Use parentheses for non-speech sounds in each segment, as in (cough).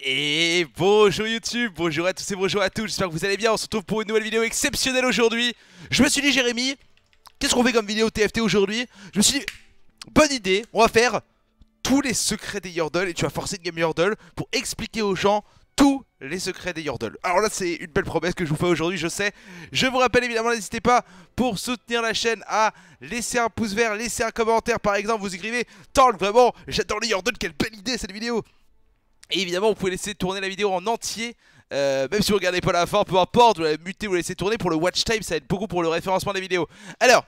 Et bonjour YouTube, bonjour à tous et bonjour à tous, j'espère que vous allez bien, on se retrouve pour une nouvelle vidéo exceptionnelle aujourd'hui Je me suis dit Jérémy, qu'est-ce qu'on fait comme vidéo TFT aujourd'hui Je me suis dit, bonne idée, on va faire tous les secrets des Yordles et tu vas forcer une game Yordle pour expliquer aux gens tous les secrets des Yordles. Alors là c'est une belle promesse que je vous fais aujourd'hui, je sais. Je vous rappelle évidemment, n'hésitez pas pour soutenir la chaîne à laisser un pouce vert, laisser un commentaire par exemple, vous écrivez Tant vraiment, j'adore les Yordles, quelle belle idée cette vidéo et évidemment vous pouvez laisser tourner la vidéo en entier euh, même si vous regardez pas la fin, peu importe, vous la muter ou la laissez tourner pour le watch time, ça aide beaucoup pour le référencement de la vidéo. Alors,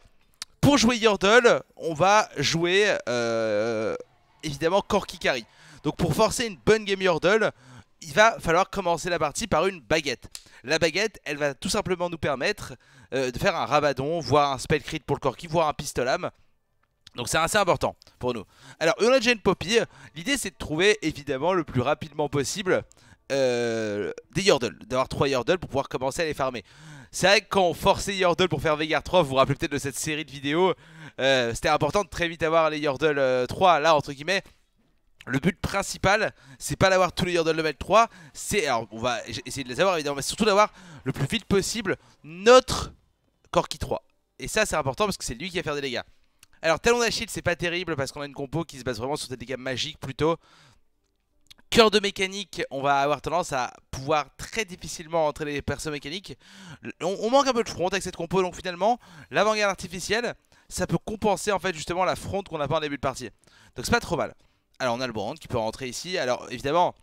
pour jouer Yordle, on va jouer euh, évidemment évidemment Carry. Donc pour forcer une bonne game Yordle, il va falloir commencer la partie par une baguette. La baguette, elle va tout simplement nous permettre euh, de faire un rabadon, voire un spell crit pour le Corki, voire un pistolam. Donc c'est assez important pour nous. Alors, une Poppy, l'idée c'est de trouver évidemment le plus rapidement possible euh, des Yordle, d'avoir 3 Yordle pour pouvoir commencer à les farmer. C'est vrai que quand on forçait Yordle pour faire Veigar 3, vous vous rappelez peut-être de cette série de vidéos, euh, c'était important de très vite avoir les Yordle 3 euh, là entre guillemets. Le but principal, c'est pas d'avoir tous les Yordle level 3, c'est, alors on va essayer de les avoir évidemment, mais surtout d'avoir le plus vite possible notre Corki 3. Et ça c'est important parce que c'est lui qui va faire des dégâts. Alors, Talon d'Achille, c'est pas terrible parce qu'on a une compo qui se base vraiment sur des dégâts magiques plutôt. Cœur de mécanique, on va avoir tendance à pouvoir très difficilement entrer les persos mécaniques. On, manque un peu de front avec cette compo, donc finalement, l'avant-garde artificielle, ça peut compenser en fait justement la front qu'on a pas en début de partie. Donc c'est pas trop mal. Alors on a le brand qui peut rentrer ici. Alors évidemment,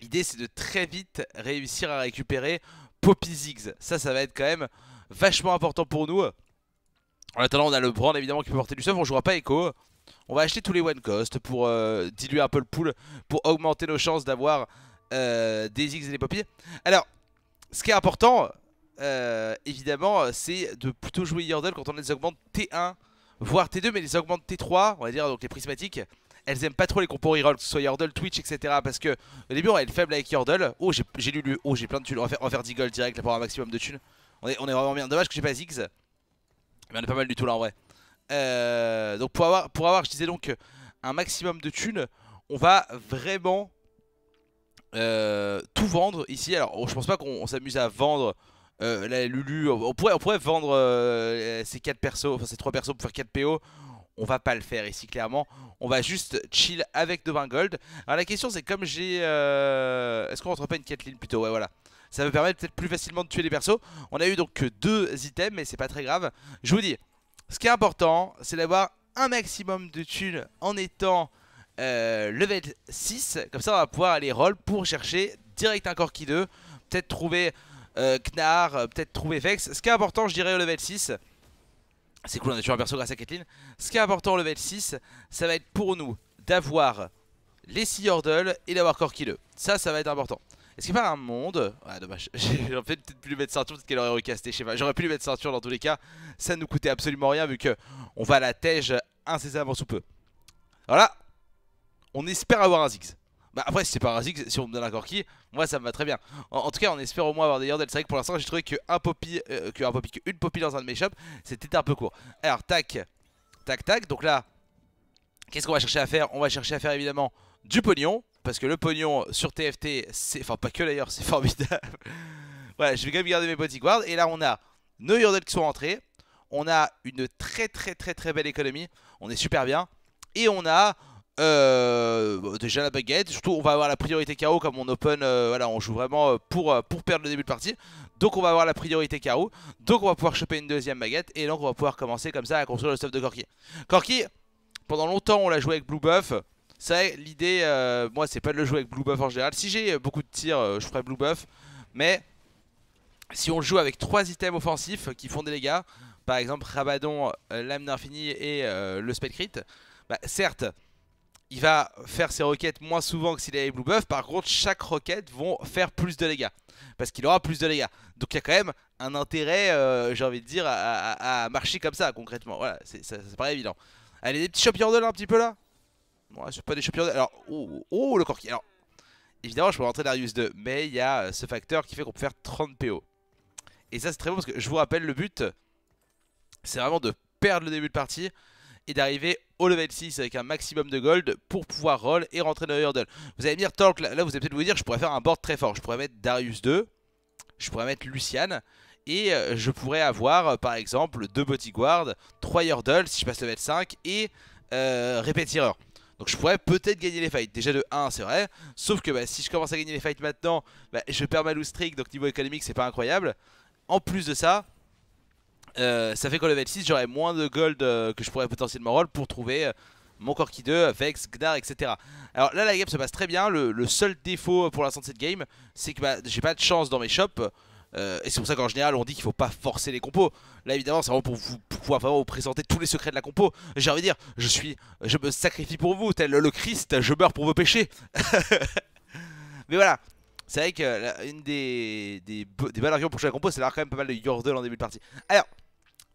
l'idée c'est de très vite réussir à récupérer Poppy Ziggs. Ça, ça va être quand même vachement important pour nous. En attendant, on a le Brand évidemment qui peut porter du stuff. On jouera pas Echo. On va acheter tous les one cost pour euh, diluer un peu le pool, pour augmenter nos chances d'avoir euh, des X et des Poppy. Alors, ce qui est important, euh, évidemment, c'est de plutôt jouer Yordle quand on les augmente T1, voire T2, mais les augmente T3, on va dire, donc les prismatiques. Elles aiment pas trop les compos reroll, que ce soit Yordle, Twitch, etc. Parce que au début, on a faible avec Yordle. Oh, j'ai lu, oh, j'ai plein de thunes. On va faire, faire 10 gold direct là, pour un maximum de thunes. On est, on est vraiment bien. Dommage que j'ai pas Ziggs. Mais eh ben, on est pas mal du tout là en vrai. Euh, donc pour avoir, pour avoir, je disais donc, un maximum de thunes, on va vraiment euh, tout vendre ici. Alors je pense pas qu'on s'amuse à vendre euh, la Lulu. On pourrait, on pourrait vendre ces 4 persos, enfin ces 3 persos pour faire 4 PO. On va pas le faire ici clairement. On va juste chill avec 20 gold. Alors la question c'est comme j'ai... Est-ce qu'on rentre pas une quête plutôt Ouais voilà ça me permet peut-être plus facilement de tuer les persos. On a eu donc que deux items, mais c'est pas très grave. Je vous dis, ce qui est important, c'est d'avoir un maximum de thunes en étant euh, level 6. Comme ça, on va pouvoir aller roll pour chercher direct un Corki 2. Peut-être trouver euh, Knar, euh, peut-être trouver Vex. Ce qui est important, je dirais, au level 6. C'est cool, on a tué un perso grâce à Kathleen. Ce qui est important au level 6, ça va être pour nous d'avoir les Sea Ordles et d'avoir 2, Ça, ça va être important. Est-ce qu'il n'y a pas un monde Ah dommage, (laughs) j'aurais peut-être pu lui mettre ceinture, peut-être qu'elle aurait recasté, je sais pas. J'aurais pu lui mettre ceinture dans tous les cas, ça ne nous coûtait absolument rien vu que on va à la tège incessamment sous peu. Voilà, on espère avoir un Ziggs. Bah après si c'est pas un Ziggs, si on me donne un Corki, moi ça me va très bien. En, tout cas on espère au moins avoir des Yordles. C'est vrai que pour l'instant j'ai trouvé que euh, qu'une Poppy dans un de mes shops, c'était un peu court. Alors tac, tac, tac, donc là, qu'est-ce qu'on va chercher à faire On va chercher à faire évidemment du pognon. Parce que le pognon sur TFT, c'est. Enfin, pas que d'ailleurs, c'est (laughs) formidable. voilà, je vais quand même garder mes bodyguards. Et là, on a nos Yordles qui sont rentrés. On a une très, très, très, très belle économie. On est super bien. Et on a. Euh, bah, déjà la baguette, surtout on va avoir la priorité carreau comme on open, euh, voilà on joue vraiment euh, pour, pour perdre le début de partie Donc on va avoir la priorité carreau, donc on va pouvoir choper une deuxième baguette et donc on va pouvoir commencer comme ça à construire le stuff de Corki Corki, pendant longtemps on l'a joué avec Blue Buff, c'est l'idée, euh, moi c'est pas de le jouer avec Blue Buff en général. Si j'ai euh, beaucoup de tirs, euh, je ferai Blue Buff. Mais si on joue avec trois items offensifs qui font des dégâts, par exemple Rabadon, Lame d'Infini et le Spell Crit, bah, certes, il va faire ses roquettes moins souvent que s'il avait Blue Buff. Par contre, chaque roquette vont faire plus de dégâts. Parce qu'il aura plus de dégâts. Donc il y a quand même un intérêt, j'ai envie de dire, à, marcher comme ça concrètement. Voilà, ça, paraît évident. Allez, des petits champions de là un petit peu là Ouais, c'est pas des champions. Alors, oh, oh, oh le corki. Alors, évidemment, je peux rentrer Darius 2, mais il y a euh, ce facteur qui fait qu'on peut faire 30 PO. Et ça, c'est très bon parce que je vous rappelle, le but, c'est vraiment de perdre le début de partie et d'arriver au level 6 avec un maximum de gold pour pouvoir roll et rentrer dans le hurdle. Vous allez me dire, Talk, là, vous allez peut-être vous dire, je pourrais faire un board très fort. Je pourrais mettre Darius 2, je pourrais mettre Lucian. Et euh, je pourrais avoir euh, par exemple 2 bodyguards, 3 hurdles si je passe level 5 et euh, répétireur. Donc je pourrais peut-être gagner les fights. Déjà de 1, c'est vrai. Sauf que bah, si je commence à gagner les fights maintenant, bah, je perds ma loose streak. Donc niveau économique, c'est pas incroyable. En plus de ça, euh, ça fait qu'au level 6, j'aurais moins de gold euh, que je pourrais potentiellement roll pour trouver euh, mon Corki 2, Vex, Gnar, etc. Alors là, la game se passe très bien. Le, seul défaut pour l'instant de cette game, c'est que bah, j'ai pas de chance dans mes shops. Euh, et c'est pour ça qu'en général on dit qu'il faut pas forcer les compos. Là évidemment c'est vraiment pour, vous, pouvoir vous présenter tous les secrets de la compo. J'ai envie de dire, je suis, je me sacrifie pour vous, tel le Christ, je meurs pour vos péchés. (laughs) Mais voilà, c'est vrai que une des, des, des bonnes arguments pour chaque compo c'est d'avoir quand même pas mal de Yordle en début de partie. Alors,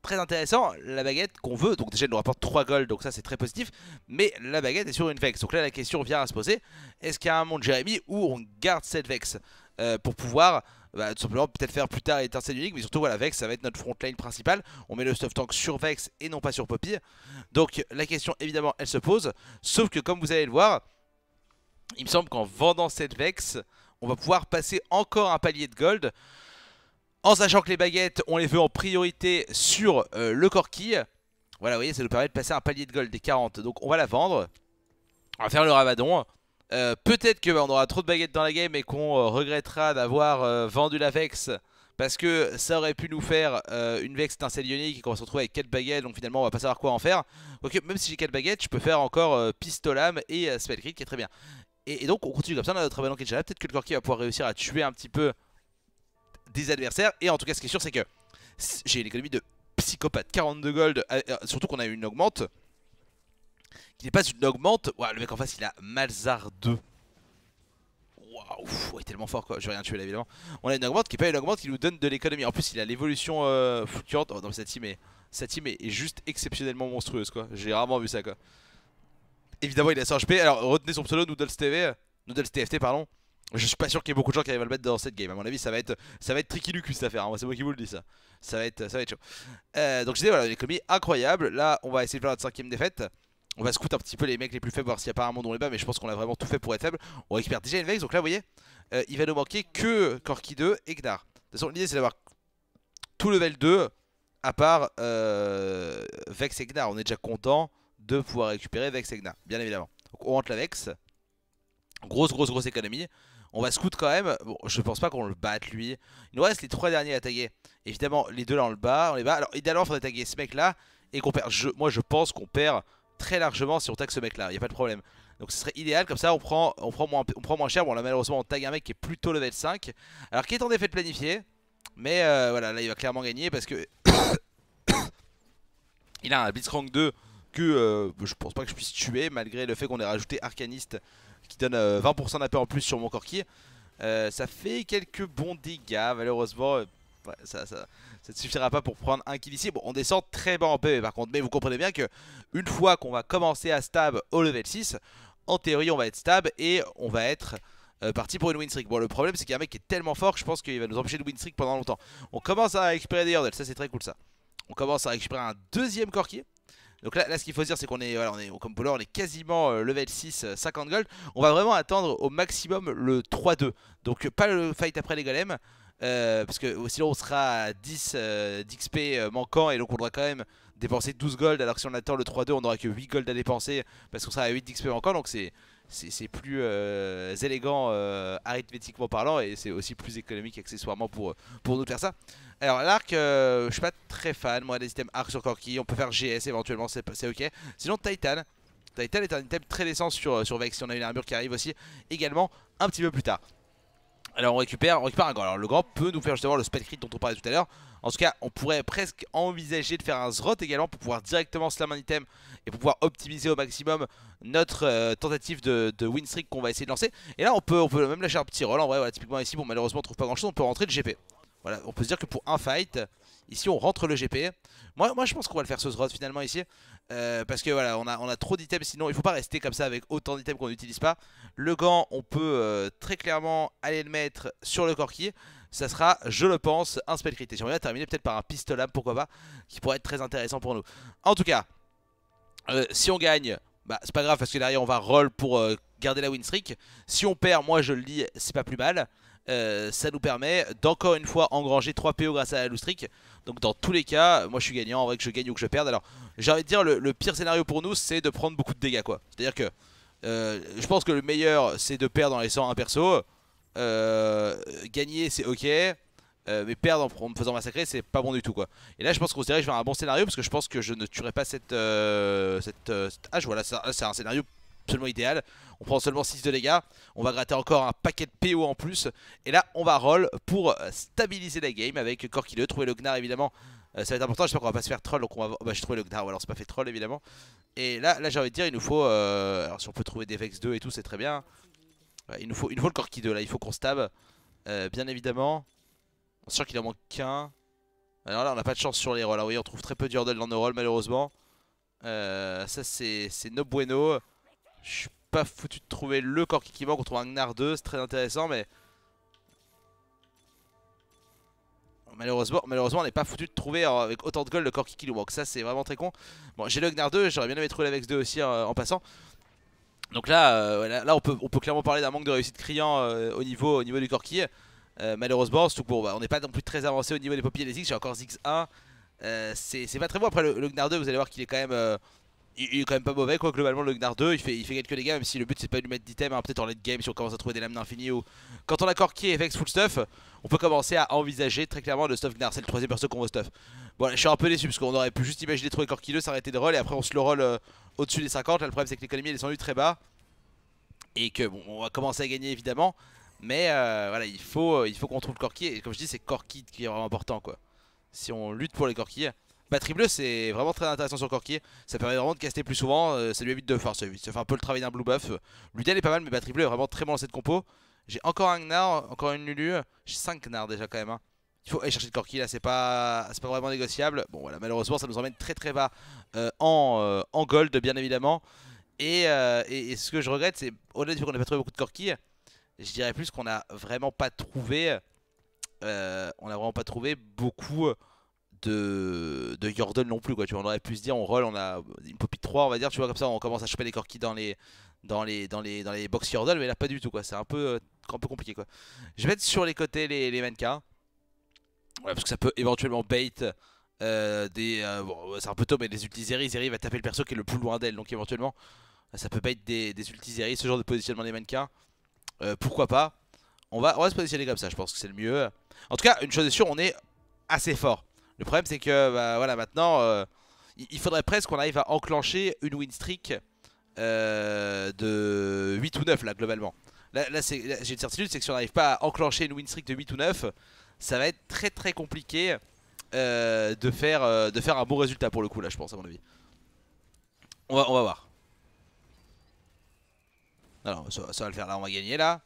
très intéressant, la baguette qu'on veut, donc déjà elle nous rapporte 3 gold, donc ça c'est très positif, mais la baguette est sur une vex. Donc là la question vient à se poser, est-ce qu'il y a un monde Jérémy où on garde cette vex euh, pour pouvoir bah, tout simplement peut-être faire plus tard et étincelle unique, mais surtout voilà, Vex ça va être notre frontline principal. principale. On met le stuff tank sur Vex et non pas sur Poppy. Donc la question évidemment elle se pose, sauf que comme vous allez le voir, il me semble qu'en vendant cette Vex, on va pouvoir passer encore un palier de gold. En sachant que les baguettes, on les veut en priorité sur euh, le Corki Voilà, vous voyez, ça nous permet de passer un palier de gold des 40. Donc on va la vendre. On va faire le ravadon euh, peut-être qu'on bah, aura trop de baguettes dans la game et qu'on euh, regrettera d'avoir euh, vendu la Vex parce que ça aurait pu nous faire une Vex étincelle ionique et qu'on va se retrouver avec 4 baguettes donc finalement on va pas savoir quoi en faire. Ok, même si j'ai 4 baguettes, je peux faire encore Pistolam et Spellcrit qui est très bien. Et, donc on continue comme ça, on a notre déjà Là, Peut-être que le Corki va pouvoir réussir à tuer un petit peu des adversaires. Et en tout cas, ce qui est sûr, c'est que j'ai une économie de psychopathe 42 gold, surtout qu'on a eu une augmente qui n'est pas une augmente. Wow, le mec en face, il a Malzar 2. Waouh, il est tellement fort quoi. Je vais rien tuer là, évidemment. On a une augmente qui n'est pas une augmente qui nous donne de l'économie. En plus, il a l'évolution euh, fluctuante. Oh non, mais team, est, juste exceptionnellement monstrueuse quoi. J'ai rarement vu ça quoi. Évidemment, il a 100 HP. Alors, retenez son pseudo Noodles TV. Euh, Noodles TFT, pardon. Je suis pas sûr qu'il y ait beaucoup de gens qui arrivent à le mettre dans cette game. À mon avis, ça va être, ça va être tricky lucus cette affaire. Hein. C'est moi qui vous le dis ça. Ça va être, ça va être chaud. Euh, donc je disais voilà, économie incroyable. Là, on va essayer de faire notre cinquième défaite. On va scout un petit peu les mecs les plus faibles, voir s'il y a pas un monde dans les bas, mais je pense qu'on a vraiment tout fait pour être faible. On récupère déjà une Vex, donc là vous voyez, euh, il va nous manquer que Corki 2 et Gnar. De toute façon, l'idée c'est d'avoir tout level 2 à part euh, Vex et Gnar. On est déjà content de pouvoir récupérer Vex et Gnar, bien évidemment. Donc on rentre la Vex. Grosse, grosse, grosse économie. On va scout quand même. Bon, je pense pas qu'on le batte lui. Il nous reste les trois derniers à taguer. Évidemment, les deux là on le bat, on les bas. Alors, idéalement, il faudrait taguer ce mec là et qu'on perd. moi, je pense qu'on perd très largement si on tag ce mec là, il n'y a pas de problème. Donc ce serait idéal, comme ça on prend, on prend, moins, prend moins cher. Bon là malheureusement on tag un mec qui est plutôt level 5, alors qui est en effet planifié. Mais euh, voilà, là il va clairement gagner parce que (coughs) il a un Blitzcrank 2 que euh, je pense pas que je puisse tuer malgré le fait qu'on ait rajouté Arcaniste qui donne 20% euh, d'AP en plus sur mon Corki. ça fait quelques bons dégâts malheureusement. ça, ça, ne suffira pas pour prendre un kill ici. Bon, on descend très bas en PV par contre, mais vous comprenez bien que une fois qu'on va commencer à stab au level 6, en théorie on va être stab et on va être euh, parti pour une win streak. Bon, le problème c'est qu'il y a un mec qui est tellement fort que je pense qu'il va nous empêcher de win streak pendant longtemps. On commence à récupérer des hurdles, ça c'est très cool ça. On commence à récupérer un deuxième corquier. Donc là, là ce qu'il faut dire c'est qu'on est, voilà, on est comme Polar, on est quasiment euh, level 6, 50 euh, gold. On va vraiment attendre au maximum le 3-2. Donc pas le fight après les golems. parce que sinon on sera à 10 d'XP manquant et donc on doit quand même dépenser 12 gold alors que si on attend le 3-2 on n'aura que 8 gold à dépenser parce qu'on sera à 8 d'XP encore donc c'est plus euh, élégant euh, arithmétiquement parlant et c'est aussi plus économique accessoirement pour, pour nous faire ça. Alors l'arc, euh, je suis pas très fan moi des items arc sur Corki, on peut faire GS éventuellement c'est ok. Sinon Titan, Titan est un item très décent sur, sur Vex si on a une armure qui arrive aussi également un petit peu plus tard. Alors on récupère, on récupère un grand. Alors le grand peut nous faire justement le spell crit dont on parlait tout à l'heure. En tout cas, on pourrait presque envisager de faire un Zrot également pour pouvoir directement slam un item et pour pouvoir optimiser au maximum notre euh, tentative de, win streak qu'on va essayer de lancer. Et là, on peut, on peut même lâcher un petit roll. En vrai, voilà, typiquement ici, bon, malheureusement, on trouve pas grand chose. On peut rentrer de GP. Voilà, on peut se dire que pour un fight, Ici, on rentre le GP. Moi, moi je pense qu'on va le faire sauce finalement ici. Euh, parce que voilà, on a, on a trop d'items. Sinon, il faut pas rester comme ça avec autant d'items qu'on n'utilise pas. Le gant, on peut euh, très clairement aller le mettre sur le corki. Ça sera, je le pense, un spell crit. on va terminer peut-être par un pistolet, pourquoi pas, qui pourrait être très intéressant pour nous. En tout cas, euh, si on gagne, bah c'est pas grave parce que derrière on va roll pour garder la win streak. Si on perd, moi je le dis, c'est pas plus mal. Euh, ça nous permet d'encore une fois engranger 3 PO grâce à la lustrique Donc dans tous les cas, moi je suis gagnant, en vrai que je gagne ou que je perde. Alors j'ai envie de dire, le, pire scénario pour nous c'est de prendre beaucoup de dégâts quoi. C'est-à-dire que euh, je pense que le meilleur c'est de perdre en laissant un perso. Euh, gagner c'est ok, mais perdre en, me faisant massacrer c'est pas bon du tout quoi. Et là je pense qu'on se dirige avoir un bon scénario parce que je pense que je ne tuerai pas cette, cette, voilà, c'est un scénario absolument idéal. On prend seulement 6 de dégâts. On va gratter encore un paquet de PO en plus. Et là, on va roll pour euh, stabiliser la game avec Corki2, Trouver le Gnar, évidemment, euh, ça va être important. J'espère qu'on va pas se faire troll. Donc, on va bah, je trouver le Gnar. Ou alors, c'est pas fait troll, évidemment. Et là, là j'ai envie de dire, il nous faut. Euh, alors, si on peut trouver des Vex 2 et tout, c'est très bien. il, nous faut, il le Corki 2 là. Il faut qu'on stab. bien évidemment. On sûr qu'il en manque qu'un. Alors là, on a pas de chance sur les rolls. Alors ah Oui, on trouve très peu de dans nos rolls, malheureusement. ça, c'est no bueno pas foutu de trouver le corps qui manque. On trouve un Gnar 2, c'est très intéressant, mais. Malheureusement, malheureusement on n'est pas foutu de trouver euh, avec autant de gold le corps qui Ça, c'est vraiment très con. Bon, j'ai le Gnar 2, j'aurais bien aimé trouver l'Avex 2 aussi euh, en passant. Donc euh, là, là, on, peut, on peut clairement parler d'un manque de réussite criant au, niveau, au niveau du Corki. malheureusement, surtout bon, bah, on n'est pas non plus très avancé au niveau des popiers des X. J'ai encore x 1. c'est pas très bon. Après, le, le Gnar 2, vous allez voir qu'il est quand même il, est quand même pas mauvais quoi globalement le Gnar 2 il fait, il fait quelques dégâts même si le but c'est pas de lui mettre d'items hein, peut-être en late game si on commence à trouver des lames d'infini ou quand on a Corki et Vex full stuff on peut commencer à envisager très clairement le stuff Gnar c'est le troisième perso qu'on veut stuff bon là, je suis un peu déçu parce qu'on aurait pu juste imaginer trouver Corki 2 s'arrêter de roll et après on se le roll euh, au dessus des 50 là le problème c'est que l'économie est descendue très bas et que bon on va commencer à gagner évidemment mais euh, voilà il faut, euh, il faut qu'on trouve Corki et comme je dis c'est Corki qui est vraiment important quoi si on lutte pour les Corki Batterie bleue, c'est vraiment très intéressant sur Corki. Ça permet vraiment de caster plus souvent. Euh, ça lui évite de faire. Ça, fait un peu le travail d'un blue buff. Euh, L'udel est pas mal, mais batterie bleue est vraiment très bon dans cette compo. J'ai encore un Gnar, encore une Lulu. J'ai 5 Gnar déjà quand même. Hein. Il faut aller chercher le Corki là, c'est pas, pas vraiment négociable. Bon voilà, malheureusement, ça nous emmène très très bas euh, en, en, gold, bien évidemment. Et, ce que je regrette, c'est au-delà du qu'on n'a pas trouvé beaucoup de Corki, je dirais plus qu'on a vraiment pas trouvé. on a vraiment pas trouvé beaucoup de, de Jordan non plus quoi tu vois, on aurait pu se dire on roll on a une popie 3 on va dire tu vois comme ça on commence à choper les corkis dans les dans les dans les dans les box Jordan mais là pas du tout quoi c'est un peu euh, peu compliqué quoi je vais mettre sur les côtés les, mannequins parce que ça peut éventuellement bait euh, des euh, c'est un peu tôt mais les ils Zeri va taper le perso qui est le plus loin d'elle donc éventuellement ça peut bait des, des ce genre de positionnement des mannequins pourquoi pas on va, on va se positionner comme ça je pense que c'est le mieux en tout cas une chose est sûre on est assez fort le problème c'est que bah, voilà maintenant euh, il faudrait presque qu'on arrive à enclencher une win streak euh, de 8 ou 9 là globalement. Là, j'ai une certitude c'est que si on n'arrive pas à enclencher une win streak de 8 ou 9 ça va être très très compliqué euh, de, faire, de faire un bon résultat pour le coup là je pense à mon avis. On va, on va voir. Alors ça va le faire là on va gagner là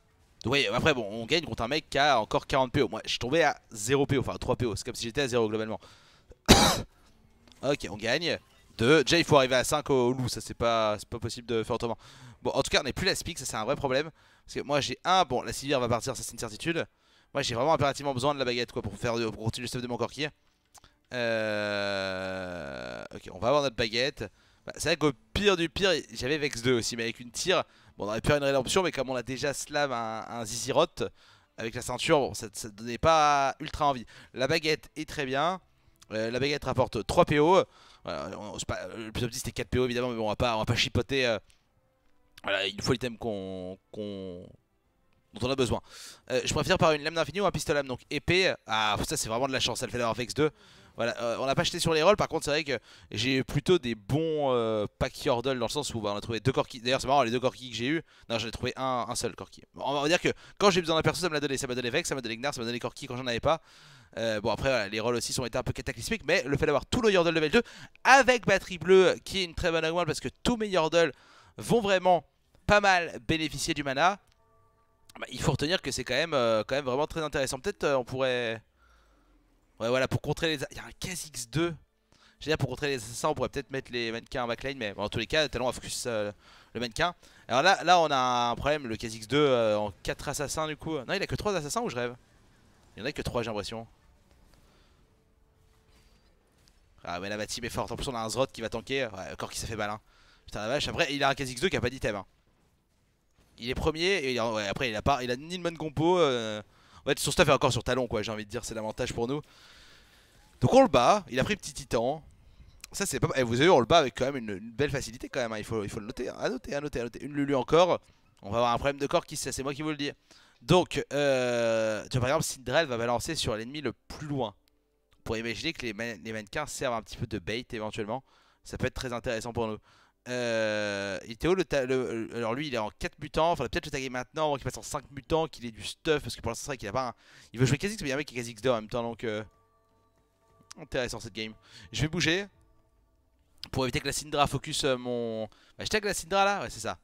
après bon, on gagne contre un mec qui a encore 40 PO. Moi, je suis tombé à 0 PO, enfin 3 PO, c'est comme si j'étais à 0 globalement. (coughs) ok, on gagne. 2. Déjà, il faut arriver à 5 au loup, ça c'est pas, pas possible de faire autrement. Bon, en tout cas, on n'est plus la speak, ça c'est un vrai problème. Parce que moi j'ai un, bon, la civière va partir, ça c'est une certitude. Moi j'ai vraiment impérativement besoin de la baguette quoi pour faire pour continuer le stuff de mon corki. Euh... Ok, on va avoir notre baguette. Bah, c'est vrai qu'au pire du pire, j'avais Vex 2 aussi, mais avec une tire Bon, on aurait pu faire une rédemption, mais comme on a déjà slam un, Zizirot avec la ceinture, bon, ça ne donnait pas ultra envie. La baguette est très bien. Euh, la baguette rapporte 3 PO. Euh, euh, le plus petit c'était 4 PO évidemment, mais bon, on va pas, va pas chipoter. voilà, il faut l'item qu'on, dont on a besoin. je préfère par une lame d'infini ou un pistolet donc épée. Ah, ça c'est vraiment de la chance, elle fait d'avoir Vex 2. Voilà, euh, on n'a pas acheté sur les rolls. Par contre, c'est vrai que j'ai eu plutôt des bons euh, packs Yordle dans le sens où bah, on a trouvé deux Corki. D'ailleurs, c'est marrant, les deux Corki que j'ai eu. Non, j'en ai trouvé un, seul Corki. on va dire que quand j'ai besoin d'un perso, ça me l'a donné. Ça m'a donné Vex, ça m'a donné Gnar, ça m'a donné Corki quand j'en avais pas. Euh, bon après les rolls aussi sont été un peu cataclysmiques mais le fait d'avoir tout le Yordle level 2 avec batterie bleue qui est une très bonne augmente parce que tous mes Yordle vont vraiment pas mal bénéficier du mana bah, il faut retenir que c'est quand, même, quand même vraiment très intéressant. Peut-être on pourrait... Ouais, voilà, pour contrer les... Il y a un x 2 Je veux dire pour contrer les assassins on pourrait peut-être mettre les mannequins en backline mais en tous les cas Talon va focus euh, le mannequin Alors là, là on a un problème le x 2 euh, en 4 assassins du coup Non il a que 3 assassins ou je rêve Il y en a que 3 j'ai l'impression Ah mais la ma team est forte en plus on a un Zrod qui va tanker Ouais encore qui s'est fait mal hein. Putain la vache après il a un x 2 qui a pas d'item hein. Il est premier et après il a, pas... il a ni le man compo euh, en fait, son stuff est encore sur talon, quoi, j'ai envie de dire, c'est l'avantage pour nous. Donc on le bat, il a pris petit titan. Ça, c'est pas. Et eh, vous avez vu, on le bat avec quand même une, belle facilité, quand même, hein. il, faut, il faut le hein. noter. À noter, à noter, Une Lulu encore. On va avoir un problème de corps qui c'est moi qui vous le dis. Donc, euh, par exemple, Sindrel va balancer sur l'ennemi le plus loin. Pour imaginer que les mannequins servent un petit peu de bait éventuellement. Ça peut être très intéressant pour nous il était où le, Alors lui il est en 4 mutants, faudrait peut-être le taguer maintenant avant qu'il passe en 5 mutants, qu'il ait du stuff parce que pour l'instant c'est vrai qu'il a pas Il veut jouer Kazix, mais il y a un mec qui est Kazix en même temps donc euh, Intéressant cette game. Je vais bouger pour éviter que la Syndra focus euh, mon... Bah, je tag la Syndra là Ouais c'est ça.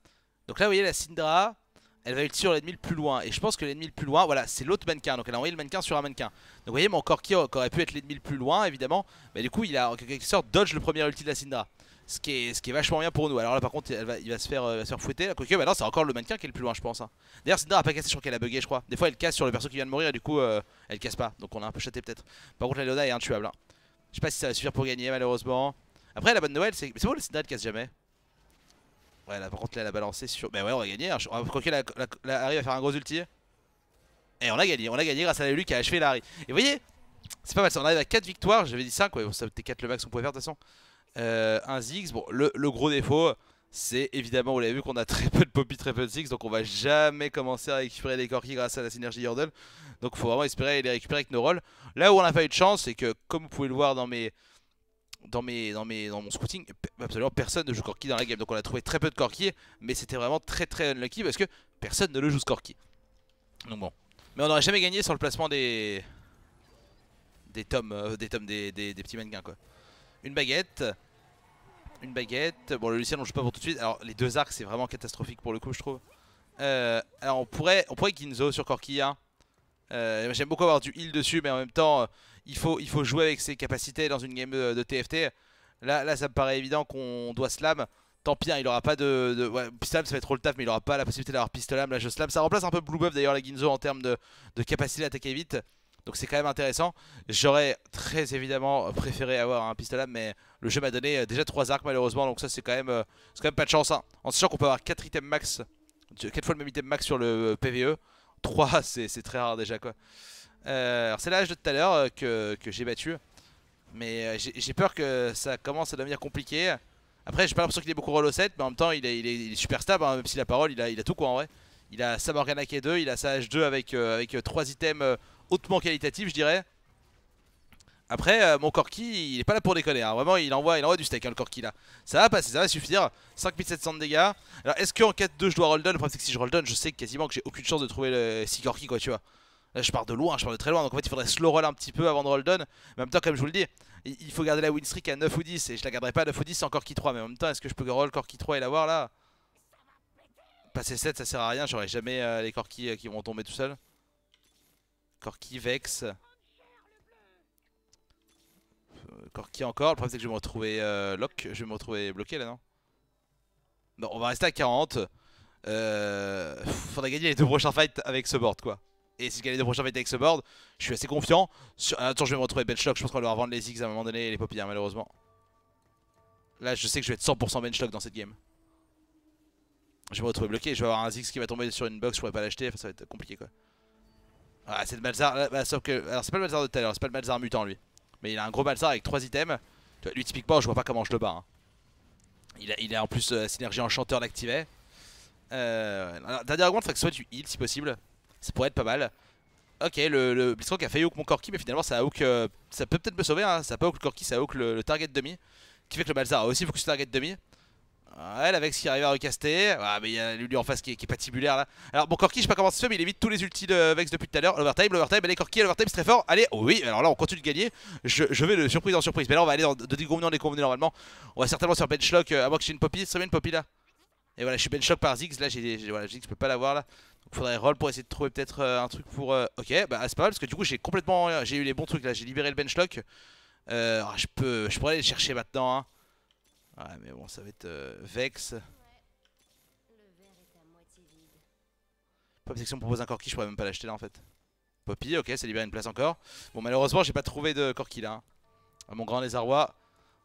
Donc là vous voyez la Syndra elle va être sur l'ennemi le plus loin et je pense que l'ennemi le plus loin voilà c'est l'autre mannequin donc elle a envoyé le mannequin sur un mannequin. Donc vous voyez mon Corki aurait pu être l'ennemi le plus loin évidemment mais du coup il a en quelque sorte dodge le premier ulti de la Syndra. Ce qui, est, vachement bien pour nous. Alors là, par contre, il va, se, faire, euh, se faire fouetter. Quoique, bah non, c'est encore le mannequin qui est le plus loin, je pense. Hein. D'ailleurs, Sindar a pas cassé, je crois qu'elle a bugué, je crois. Des fois, elle casse sur le perso qui vient de mourir et du coup, euh, elle casse pas. Donc, on a un peu chaté peut-être. Par contre, la Loda est intuable. Hein. Je sais pas si ça va suffire pour gagner, malheureusement. Après, la bonne Noël, c'est. C'est bon, le elle casse jamais. Ouais, là, par contre, là, elle a balancé sur. Bah ouais, on va gagner. Hein. Ah, quoique, la, la, faire un gros ulti. Et on a gagné, on a gagné grâce à la qui a achevé la Et vous voyez, c'est pas mal ça, on arrive à 4 victoires, j'avais dit 5, ouais, ça c'était 4 le max qu'on pouvait faire de toute façon. Euh, un Ziggs. Bon, le, gros défaut, c'est évidemment, vous l'avez vu, qu'on a très peu de Poppy, très peu de Ziggs, donc on va jamais commencer à récupérer les Corki grâce à la synergie Yordle. Donc faut vraiment espérer les récupérer avec nos rolls. Là où on a pas eu de chance, c'est que, comme vous pouvez le voir dans mes... Dans, mes, dans, mes, dans mon scouting, absolument personne ne joue Corki dans la game. Donc on a trouvé très peu de Corki, mais c'était vraiment très très unlucky parce que personne ne le joue ce Corki. Donc bon. Mais on n'aurait jamais gagné sur le placement des... Des tomes, euh, des, tomes des, des petits mannequins quoi. Une baguette, une baguette. Bon, le Lucien, on joue pas pour tout de suite. Alors, les deux arcs, c'est vraiment catastrophique pour le coup, je trouve. Euh, alors, on pourrait, on Ginzo sur Corki, euh, J'aime beaucoup avoir du heal dessus, mais en même temps, euh, il faut, il faut jouer avec ses capacités dans une game de, TFT. Là, là, ça me paraît évident qu'on doit slam. Tant pis, hein, il aura pas de. slam, ça va être trop le taf, mais il aura pas la possibilité d'avoir pistolam. Là, je slam. Ça remplace un peu Blue Buff d'ailleurs, la Ginzo, en termes de, de capacité à attaquer vite. Donc c'est quand même intéressant. J'aurais très évidemment préféré avoir un pistolet, mais le jeu m'a donné euh, déjà 3 arcs malheureusement. Donc ça c'est quand, même, euh, quand même pas de chance. Hein. En sachant qu'on peut avoir 4 items max, 4 fois le même item max sur le euh, PVE. 3 (laughs) c'est très rare déjà quoi. alors c'est l'âge de tout à l'heure que, j'ai battu. Mais j'ai peur que ça commence à devenir compliqué. Après j'ai pas l'impression qu'il est beaucoup roll 7, mais en même temps il est, super stable, hein, même si la parole il a, il a tout quoi en vrai. Il a sa Morgana 2, il a sa H2 avec, avec 3 items hautement qualitatif je dirais après, euh, mon Corki, il est pas là pour déconner. Hein. Vraiment, il envoie, il envoie du steak, hein, le Corki là. Ça va passer, ça va suffire. 5700 de dégâts. Alors, est-ce qu'en 4-2, je dois down Le problème, c'est que si je roll down je sais quasiment que j'ai aucune chance de trouver le 6 Corki, quoi, tu vois. Là, je pars de loin, je pars de très loin. Donc, en fait, il faudrait slow roll un petit peu avant de roll Mais en même temps, comme je vous le dis, il faut garder la win streak à 9 ou 10. Et je la garderai pas à 9 ou 10, sans Corki 3. Mais en même temps, est-ce que je peux roll Corki 3 et l'avoir là Passer 7, ça sert à rien. J'aurai jamais euh, les Corki euh, qui vont tomber tout seul Corki, Vex. Euh, Corki encore. Le problème c'est que je vais me retrouver euh, lock. Je vais me retrouver bloqué là, non Non, on va rester à 40. Euh, Faudrait gagner les deux prochains fights avec ce board quoi. Et si je gagne les deux prochains fights avec ce board, je suis assez confiant. Sur... Ah, attends, je vais me retrouver Benchlock. Je pense qu'on va leur vendre les X à un moment donné et les paupières hein, malheureusement. Là, je sais que je vais être 100% Benchlock dans cette game. Je vais me retrouver bloqué. Je vais avoir un X qui va tomber sur une box. Je pourrais pas l'acheter. ça va être compliqué quoi. Ah, c'est le Malzar. Euh, bah, sauf que. c'est pas le Malzar de tout à l'heure, c'est pas le Malzar mutant lui. Mais il a un gros Malzar avec 3 items. lui, typiquement, je vois pas comment je le bats. Hein. Il, a, en plus euh, synergie enchanteur d'activer. Euh, alors, il faudrait que ce soit du heal si possible. Ça pourrait être pas mal. Ok, le, le Blitzcrank a failli hook mon Corki, mais finalement ça a hook. Euh, ça peut peut-être me sauver, hein. ça a pas hook le Corki, ça a hook le, target demi. Qui fait que le Malzar a aussi focus le target demi. Ouais, ah, la Vex qui arrive à recaster. Ah, mais il y a lui en face qui est, qui est là. Alors, bon, Corki, je sais pas comment ça se fait, mais il évite tous les ultis de Vex depuis tout à l'heure. L'overtime, l'overtime, allez, Corki, l'overtime, c'est très fort. Allez, oh, oui, alors là, on continue de gagner. Je, vais le surprise en surprise. Mais là, on va aller dans, de déconvenu en déconvenu normalement. On va certainement sur Benchlock, euh, à moi que j'ai une poppy. c'est bien une poppy là. Et voilà, je suis Benchlock par Ziggs. Là, j'ai, voilà, Ziggs, je peux pas l'avoir là. Donc, faudrait roll pour essayer de trouver peut-être euh, un truc pour. Euh, ok, bah c'est pas mal parce que du coup, j'ai complètement. J'ai eu les bons trucs là. J'ai libéré le Benchlock. Euh, je, peux, je pourrais aller le chercher maintenant. Hein. Ouais, mais bon, ça va être euh, Vex. Pop Section propose un Corki, je pourrais même pas l'acheter là en fait. Poppy, ok, ça libère une place encore. Bon, malheureusement, j'ai pas trouvé de Corki là. Hein. mon grand désarroi.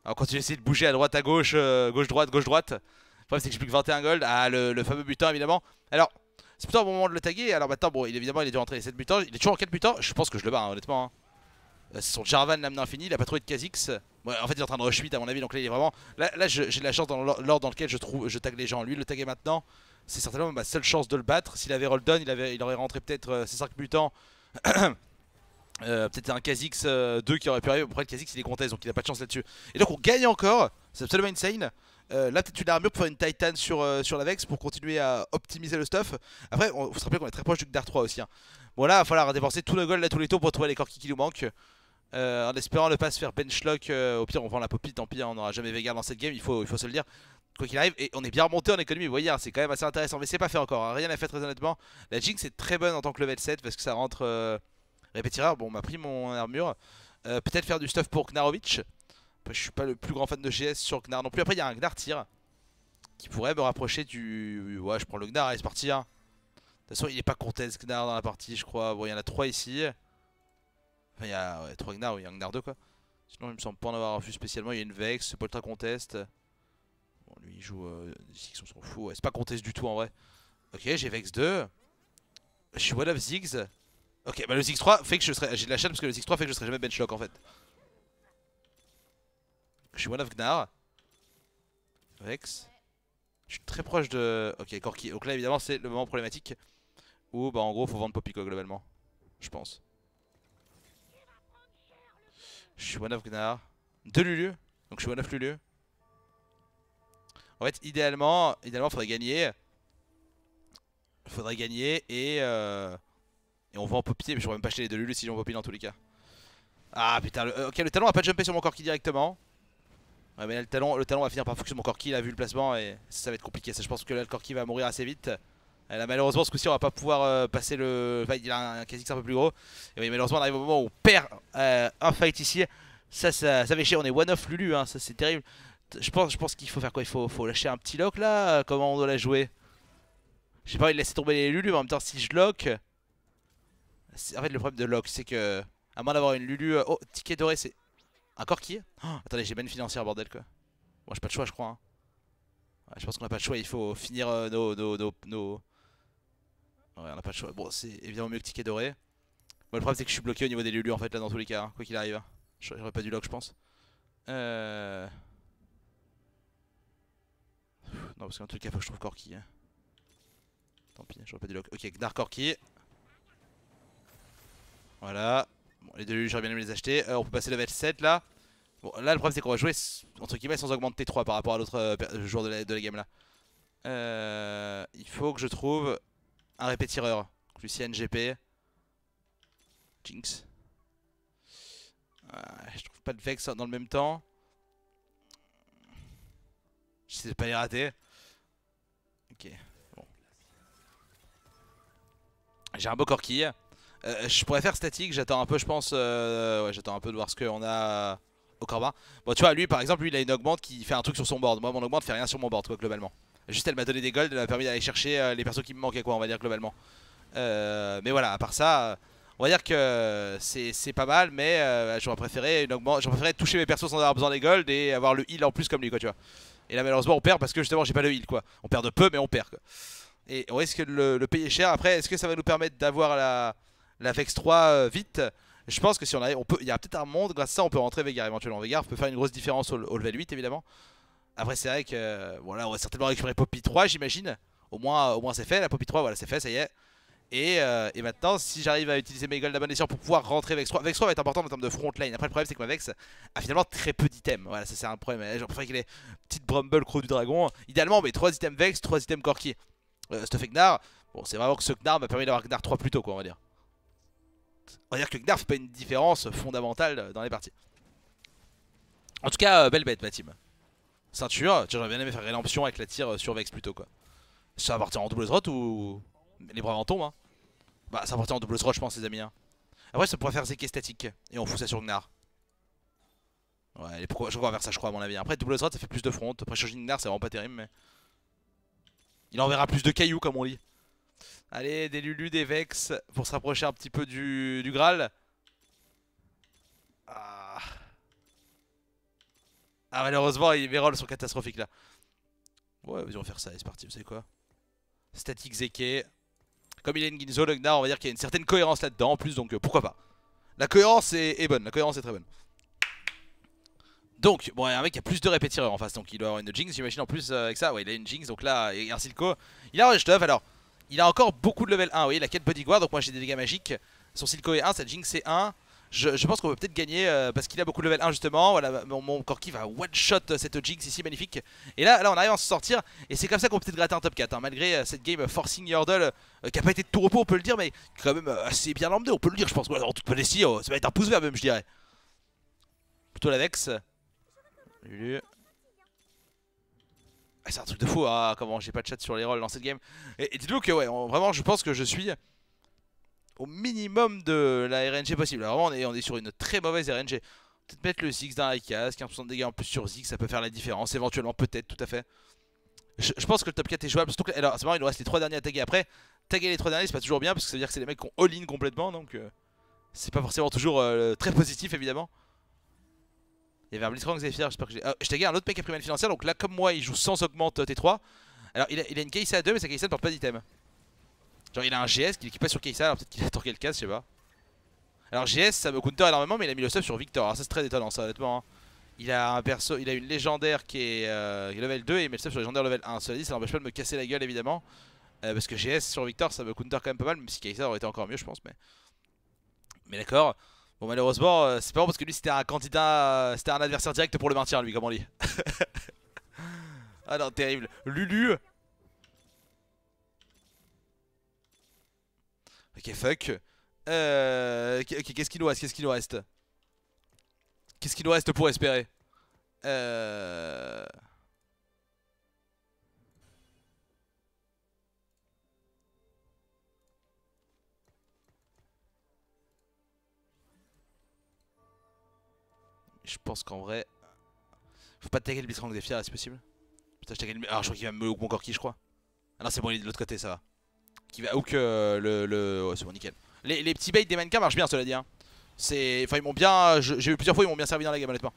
Alors, quand tu essayé de bouger à droite, à gauche, euh, gauche-droite, gauche-droite. Le problème, c'est que j'ai plus que 21 gold. Ah, le, fameux butin évidemment. Alors, c'est plutôt un bon moment de le taguer. Alors maintenant, bon, il, évidemment, il est dû rentrer les 7 Il est toujours en 4 butins, Je pense que je le bats, hein, honnêtement. Hein. Euh, son Jarvan, l'âme d'infini. Il a pas trouvé de Kha'Zix en fait, il est en train de rush 8 à mon avis. Donc là, il est vraiment. Là, j'ai de la chance dans l'ordre dans lequel je, trouve, je tag les gens. Lui, le taguer maintenant, c'est certainement ma seule chance de le battre. S'il avait roldon il, avait, il aurait rentré peut-être euh, ses 5 mutants. (coughs) Euh, peut-être un Kha'Zix 2 euh, qui aurait pu arriver. Après, le Kha'Zix il est contest donc il n'a pas de chance là-dessus. Et donc on gagne encore, c'est absolument insane. là, peut-être une armure pour faire une Titan sur, sur la Vex pour continuer à optimiser le stuff. Après, on faut se rappeler qu'on est très proche du Dar 3 aussi. Hein. Bon, là, il va falloir dépenser tout le gold là tous les tours pour trouver les corps qui nous manquent. Euh, en espérant ne pas se faire benchlock. Euh, au pire, on vend la popie, tant pis, hein, on n'aura jamais Vega dans cette game, il faut, il faut se le dire. Quoi qu'il arrive, et on est bien remonté en économie, vous voyez, hein, c'est quand même assez intéressant, mais c'est pas fait encore, hein, rien n'a fait très honnêtement. La Jinx est très bonne en tant que level 7 parce que ça rentre euh, Bon, on m'a pris mon armure. Euh, peut-être faire du stuff pour Gnarovic. Je suis pas le plus grand fan de GS sur Gnar non plus. Après, il y a un Gnar tir qui pourrait me rapprocher du. Ouais, je prends le Gnar, allez, c'est parti. De toute façon, il est pas contest Gnar dans la partie, je crois. Bon, il y en a 3 ici il y a ouais, 3 Gnar ou il y a un Gnar 2 quoi. Sinon, il me semble pas en avoir vu spécialement. Il y a une Vex, c'est conteste Bon, lui, il joue euh, on s'en fout. c'est pas contest du tout en vrai. Ok, j'ai Vex 2. Je suis one of Ziggs. Ok, bah le Ziggs 3 fait que je serai. J'ai de la chaîne parce que le Ziggs 3 fait que je serai jamais benchlock en fait. Je suis one of Gnar. Vex. Je suis très proche de. Ok, Corki. Donc là, évidemment, c'est le moment problématique où, bah, en gros, faut vendre Popico globalement. Je pense. Je suis one of Gnar. De Lulu. Donc je suis one of Lulu. En fait, idéalement, idéalement faudrait gagner. Faudrait gagner et. Euh, et on va en poppy. Mais je pourrais même pas acheter les deux Lulu si j'en popile dans tous les cas. Ah putain, le, euh, ok, le talon va pas jumpé sur mon corki directement. Ouais, mais là, le talon, le talon va finir par focus mon corki. Il a vu le placement et ça, ça va être compliqué. Ça, je pense que là, le corki va mourir assez vite. Là, malheureusement, ce coup-ci, on va pas pouvoir euh, passer le. Enfin, il a un Kha'Zix un peu plus gros. Et oui, malheureusement, on arrive au moment où on perd euh, un fight ici. Ça, ça, ça On est one-off Lulu, hein. ça c'est terrible. Je pense, je pense qu'il faut faire quoi Il faut, faut lâcher un petit lock là euh, Comment on doit la jouer J'ai pas Il de laisser tomber les Lulu, mais en même temps, si je lock. En fait, le problème de lock, c'est que. À moins d'avoir une Lulu. Oh, ticket doré, c'est. Encore qui oh, Attendez, j'ai ben financière, bordel quoi. Moi, j'ai pas de choix, je crois. Hein. je pense qu'on a pas de choix, il faut finir nos, nos, nos Ouais, on n'a pas de choix. Bon, c'est évidemment mieux que ticket doré. Moi, le problème, c'est que je suis bloqué au niveau des Lulu en fait, là, dans tous les cas, hein, quoi qu'il arrive. J'aurais pas du lock, je pense. Euh... Non, parce qu'en tout cas, faut que je trouve Corki. Hein. Tant pis, j'aurais pas du lock. Ok, Gnar Corki. Voilà. Bon, les deux Lulu, j'aurais bien aimé les acheter. Euh, on peut passer level 7 là. Bon, là, le problème, c'est qu'on va jouer entre guillemets sans augmenter t 3 par rapport à l'autre euh, joueur de la, de la game là. Euh, il faut que je trouve un répétireur. Lucien GP. Jinx. je trouve pas de Vex hein, dans le même temps. J'essaie de pas les rater. Ok, bon. J'ai un beau corki. Euh, euh, je pourrais faire statique, j'attends un peu, je pense. Euh, ouais, j'attends un peu de voir ce qu'on a au corbin. Bon, tu vois, lui par exemple, il a une augmente qui fait un truc sur son board. Moi, mon augmente fait rien sur mon board, quoi, globalement. Juste elle m'a donné des golds, elle m'a permis d'aller chercher euh, les persos qui me manquaient quoi on va dire globalement. Euh, mais voilà, à part ça, euh, on va dire que c'est pas mal, mais j'aurais préféré, une toucher mes persos sans avoir besoin des golds et avoir le heal en plus comme lui quoi tu vois. Et là malheureusement on perd parce que justement j'ai pas le heal quoi. On perd de peu mais on perd quoi. Et on risque de le, payer cher. Après est-ce que ça va nous permettre d'avoir la, la Vex 3 vite je pense que si on arrive, on peut, il y a peut-être un monde, grâce à ça on peut rentrer Vegar éventuellement. Vegar peut faire une grosse différence au level 8 évidemment. Après, c'est vrai que euh, voilà, on va certainement récupérer Poppy 3, j'imagine. Au moins, au moins c'est fait. La Poppy 3, voilà, c'est fait, ça y est. Et, euh, maintenant, si j'arrive à utiliser mes Gold à pour pouvoir rentrer Vex 3, Vex 3 va être important en termes de front line. Après, le problème, c'est que ma Vex a finalement très peu d'items. Voilà, ça c'est un problème. j'aurais préféré qu'il ait petite Brumble, Crow du Dragon. Idéalement, mais 3 items Vex, 3 items Corki. Euh, Stuff Gnar, bon, c'est vraiment que ce Gnar m'a permis d'avoir Gnar 3 plus tôt, quoi, on va dire. On va dire que Gnar fait pas une différence fondamentale dans les parties. En tout cas, euh, belle bête, ma team ceinture. J'aurais bien aimé faire rédemption avec la tire sur Vex plutôt quoi. Ça va partir en double rot ou les bras en tombent hein Bah ça va partir en double rot je pense les amis. Hein. Après ça pourrait faire Zeke statique et on fout ça sur Gnar. Ouais, je crois vers ça je crois à mon avis. Après double rot ça fait plus de front. Après changer Gnar c'est vraiment pas terrible mais... Il enverra plus de cailloux comme on lit Allez, des Lulu, des Vex pour se rapprocher un petit peu du, du Graal. Ah, ah malheureusement, mes rolls sont catastrophiques là. Ouais, vas-y, on va faire ça, c'est parti, vous savez quoi Static Zeke. Comme il est une le Gnar, on va dire qu'il y a une certaine cohérence là-dedans en plus, donc euh, pourquoi pas. La cohérence est, bonne, la cohérence est très bonne. Donc, bon, il y a un mec qui a plus de répétiteurs en face, donc il doit avoir une Jinx, j'imagine en plus euh, avec ça. Ouais, il a une Jinx, donc là, il a un Silco. Il a un stuff, alors, il a encore beaucoup de level 1, vous voyez, il a bodyguard, donc moi j'ai des dégâts magiques. Son Silco est 1, sa Jinx est 1 je, pense qu'on peut peut-être gagner euh, parce qu'il a beaucoup de level 1 justement. Voilà, mon, mon Corki va one-shot euh, cette Jinx ici, magnifique. Et là, là on arrive à se sortir et c'est comme ça qu'on peut peut-être gratter un top 4. Hein, malgré euh, cette game forcing Yordle qui a pas été de tout repos, on peut le dire, mais quand même assez bien lambda, on peut le dire, je pense. en toute modestie, oh, ça va être un pouce vert même, je dirais. Plutôt la Vex. Lulu. Ah, c'est un truc de fou, ah, comment j'ai pas de chat sur les rolls dans cette game. Et, et dites-vous que ouais, vraiment je pense que je suis au minimum de la RNG possible. Alors vraiment, on est, sur une très mauvaise RNG. Peut-être mettre le Ziggs dans la casse, 15% de dégâts en plus sur Ziggs, ça peut faire la différence, éventuellement, peut-être, tout à fait. Je, pense que le top 4 est jouable, surtout que, alors c'est marrant, il nous reste les 3 derniers à taguer après. Taguer les 3 derniers, c'est pas toujours bien, parce que ça veut dire que c'est les mecs qui ont all-in complètement, donc euh, c'est pas forcément toujours euh, très positif, évidemment. Il y avait un Blitzcrank Zephyr, j'espère que j'ai... Ah, je taguais un autre mec à a financière, donc là, comme moi, il joue sans augmente euh, T3. Alors, il a, une KSA à 2, mais sa KSA ne porte pas d'item. Genre il a un GS qui, pas sur Kai'Sa alors peut-être qu'il a tourné le casse, je sais pas. Alors GS ça me counter énormément mais il a mis le sub sur Victor, alors ça c'est très étonnant ça honnêtement. Hein. Il a un perso, il a une légendaire qui est euh, level 2 et il met le sub sur légendaire level 1. Cela dit ça n'empêche pas de me casser la gueule évidemment. Euh, parce que GS sur Victor ça me counter quand même pas mal, même si aurait été encore mieux je pense mais. Mais d'accord. Bon malheureusement euh, c'est pas bon parce que lui c'était un candidat, c'était un adversaire direct pour le maintien lui comme on dit. (laughs) ah non terrible. Lulu Ok, fuck. Euh, qu'est-ce qu'il nous reste Qu'est-ce qu'il nous reste Qu'est-ce qu'il nous reste pour espérer euh... Je pense qu'en vrai... Faut pas taguer le bitrang des fiers, c'est possible. Putain, je taguer le... Ah, je crois qu'il va me mon qui je crois. Ah non, c'est bon, il est de l'autre côté, ça va qui va ou euh, le. le... c'est bon, nickel. Les, petits baits des mannequins marchent bien, cela dit. Hein. C'est, Enfin, ils m'ont bien. J'ai eu plusieurs fois, ils m'ont bien servi dans la game, honnêtement.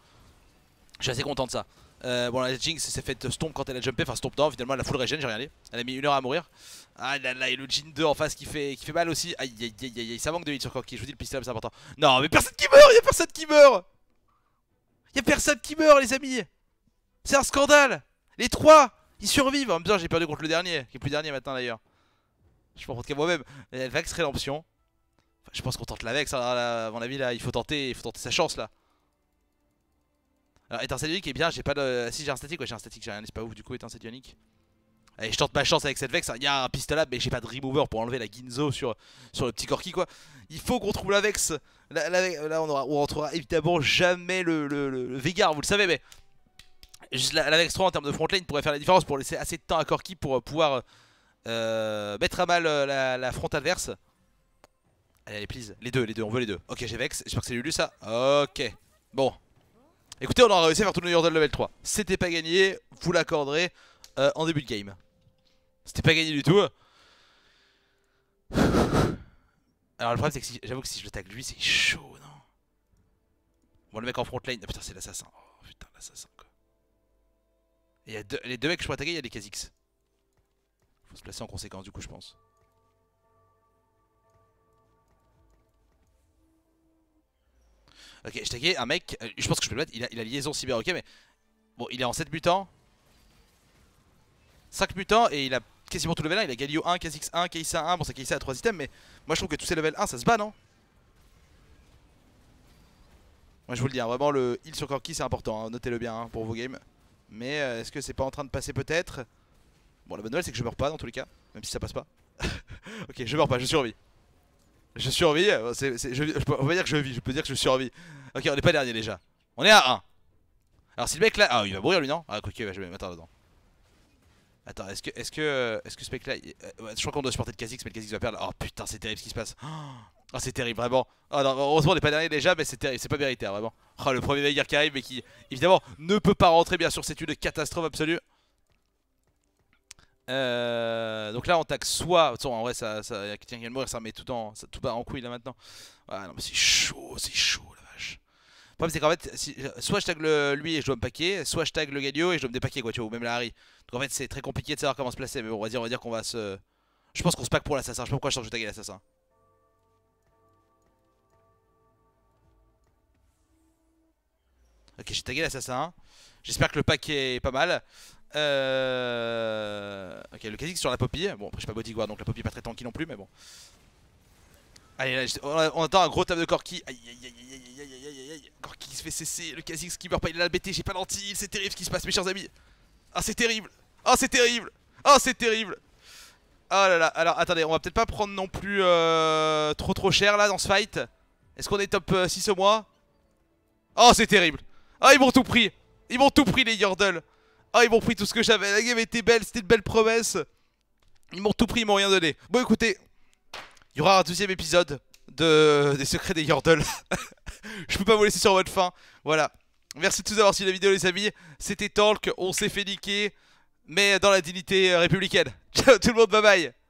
Je suis assez content de ça. Euh, bon, la Jinx s'est faite stomp quand elle a jumpé, enfin stomp non, finalement elle a full regen, j'ai regardé. Elle a mis une heure à mourir. Ah là là, et le Jin 2 en face qui fait, qui fait mal aussi. Aïe aïe aïe aïe, ça manque de hit sur Corki, je vous dis le pistolet c'est important. Non, mais personne qui meurt, y'a personne qui meurt Y'a personne qui meurt, les amis C'est un scandale Les trois, ils survivent. En même j'ai perdu contre le dernier, qui est plus dernier maintenant d'ailleurs. Je m'en qu'à moi-même. Vex, Rédemption. je pense qu'on tente la Vex, à mon avis, là. Il faut tenter, il faut tenter sa chance, là. Alors, étincelle ionique est eh bien, j'ai pas de. Ah, si, j'ai un statique, ouais, j'ai un statique, j'ai rien, c'est pas ouf, du coup, étincelle ionique. Allez, je tente ma chance avec cette Vex. Il y a un pistolet, mais j'ai pas de remover pour enlever la Ginzo sur, sur le petit Corki, quoi. Il faut qu'on trouve la Vex. là, on, aura, on évidemment jamais le, le, vous le savez, mais. Juste la, Vex 3 en termes de frontline pourrait faire la différence pour laisser assez de temps à Corki pour euh, pouvoir euh, euh, mettre à mal euh, la, front adverse. Allez, allez, please. Les deux, les deux, on veut les deux. Ok, j'ai Vex. J'espère que c'est Lulu ça. Ok. Bon. Écoutez, on aura réussi à faire tout le Yordle level 3. C'était pas gagné, vous l'accorderez euh, en début de game. C'était pas gagné du tout. (sighs) Alors le problème c'est que j'avoue que si je le tague lui c'est chaud non Bon le mec en front lane, ah, putain c'est l'assassin Oh putain l'assassin quoi y a les deux mecs que je peux attaquer il y a des Kha'Zix faut se placer en conséquence du coup je pense. Ok, je t'inquiète, un mec, euh, je pense que je peux le mettre, il a, liaison cyber, ok, mais bon, il est en 7 butants 5 butants et il a quasiment tout level 1, il a Galio 1, Kha'Zix 1, Kaisa 1, bon, ça Kaisa a 3 items, mais moi je trouve que tous ces levels 1 ça se bat, non Moi je vous le dis, hein, vraiment le heal sur Corki c'est important, hein, notez-le bien hein, pour vos games. Mais euh, est-ce que c'est pas en train de passer peut-être Bon, la bonne nouvelle, c'est que je meurs pas dans tous les cas, même si ça passe pas. (laughs) ok, je meurs pas, je survis. Je survis, euh, je, on va dire que je vis, je peux dire que je survis. Ok, on est pas dernier déjà. On est à 1. Alors si le mec là... Ah, il va mourir lui, non Ah, ok, ouais, je vais m'attendre. dedans. Attends, est-ce que, est -ce que, est -ce que ce mec là... Euh, je crois qu'on doit supporter le Kha'Zix, mais le Kha'Zix va perdre. Oh putain, c'est terrible ce qui se passe. Oh, (gasps) c'est terrible, vraiment. Ah non, heureusement, on est pas dernier déjà, mais c'est terrible, c'est pas méritaire, hein, vraiment. Oh, le premier Veigar qui arrive, mais qui, évidemment, ne peut pas rentrer, bien sûr, c'est une catastrophe absolue. Euh, donc là on tag soit, en vrai ça, ça, y a qui vient de mourir, ça met tout en, tout bas en couille là maintenant. Ah non mais c'est chaud, c'est chaud la vache. Le problème c'est qu'en fait, euh, soit je tag lui et je dois me paquer, soit je tag le Galio et je dois me dépaquer quoi tu vois, ou même la Harry. Donc en fait c'est très compliqué de savoir comment se placer, mais bon on va dire, on va dire qu'on va se... Je pense qu'on se pack pour l'assassin, je sais pas pourquoi je sens que je vais l'assassin. Ok j'ai tagué l'assassin, j'espère que le pack est pas mal. Euh... Ok, le Kha'Zix sur la Poppy. Bon, après, je suis pas bodyguard, donc la Poppy pas très tanky non plus, mais bon. Allez, là, on attend un gros top de Corki. Aïe, aïe, aïe, aïe, aïe, aïe, aïe, aïe. Corki qui se fait cesser. Le Kha'Zix qui meurt pas, il là le BT, j'ai pas lentille C'est terrible ce qui se passe, mes chers amis. Ah, c'est terrible. Ah, c'est terrible. Ah, c'est terrible. Ah là là, alors attendez, on va peut-être pas prendre non plus euh, trop trop cher là dans ce fight. Est-ce qu'on est top 6 euh, au mois Oh, c'est terrible. Ah, ils m'ont tout pris. Ils m'ont tout pris les Yordles. Oh ils m'ont pris tout ce que j'avais. La game était belle, c'était de belle promesse. Ils m'ont tout pris, ils m'ont rien donné. Bon, écoutez, il y aura un deuxième épisode de... des secrets des Yordles. (laughs) Je peux pas vous laisser sur votre fin. Voilà. Merci de tous d'avoir suivi la vidéo, les amis. C'était Talk, on s'est fait niquer, mais dans la dignité euh, républicaine. (laughs) Ciao tout le monde, bye bye.